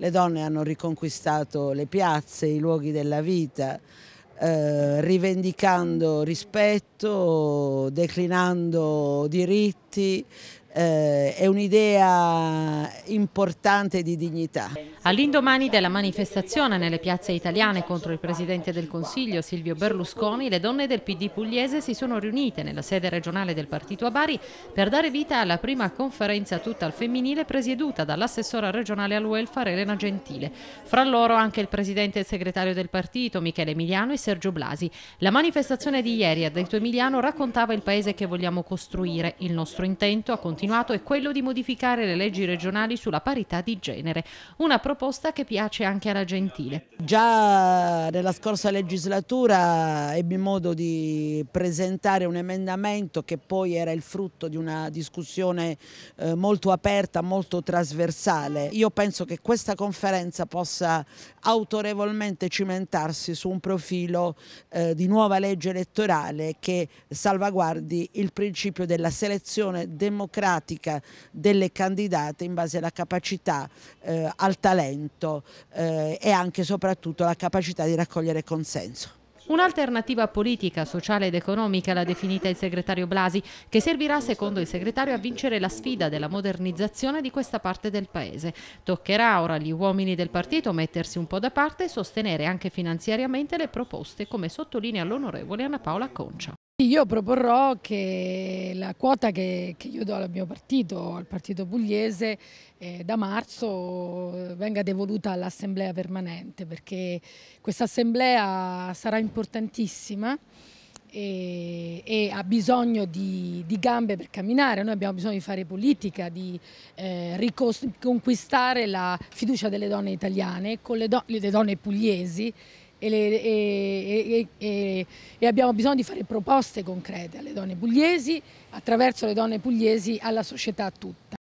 le donne hanno riconquistato le piazze, i luoghi della vita, eh, rivendicando rispetto, declinando diritti, eh, è un'idea importante di dignità. All'indomani della manifestazione nelle piazze italiane contro il Presidente del Consiglio Silvio Berlusconi, le donne del PD pugliese si sono riunite nella sede regionale del partito a Bari per dare vita alla prima conferenza tutta al femminile presieduta dall'assessora regionale al welfare Elena Gentile. Fra loro anche il Presidente e il segretario del partito Michele Emiliano e Sergio Blasi. La manifestazione di ieri a Dento Emiliano raccontava il paese che vogliamo costruire, il nostro intento a continuare continuato è quello di modificare le leggi regionali sulla parità di genere, una proposta che piace anche alla Gentile. Già nella scorsa legislatura ebbi modo di presentare un emendamento che poi era il frutto di una discussione eh, molto aperta, molto trasversale. Io penso che questa conferenza possa autorevolmente cimentarsi su un profilo eh, di nuova legge elettorale che salvaguardi il principio della selezione democratica democratica delle candidate in base alla capacità, eh, al talento eh, e anche e soprattutto alla capacità di raccogliere consenso. Un'alternativa politica, sociale ed economica l'ha definita il segretario Blasi, che servirà secondo il segretario a vincere la sfida della modernizzazione di questa parte del paese. Toccherà ora agli uomini del partito mettersi un po' da parte e sostenere anche finanziariamente le proposte, come sottolinea l'onorevole Anna Paola Concia. Io proporrò che la quota che, che, io do al mio partito, al partito pugliese, eh, da marzo eh, venga devoluta all'assemblea permanente perché questa assemblea sarà importantissima e, e ha bisogno di, di, gambe per camminare, noi abbiamo bisogno di fare politica, di eh, riconquistare la fiducia delle donne italiane, con le, do le donne pugliesi e, le, e, e, e, abbiamo bisogno di fare proposte concrete alle donne pugliesi, attraverso le donne pugliesi alla società tutta.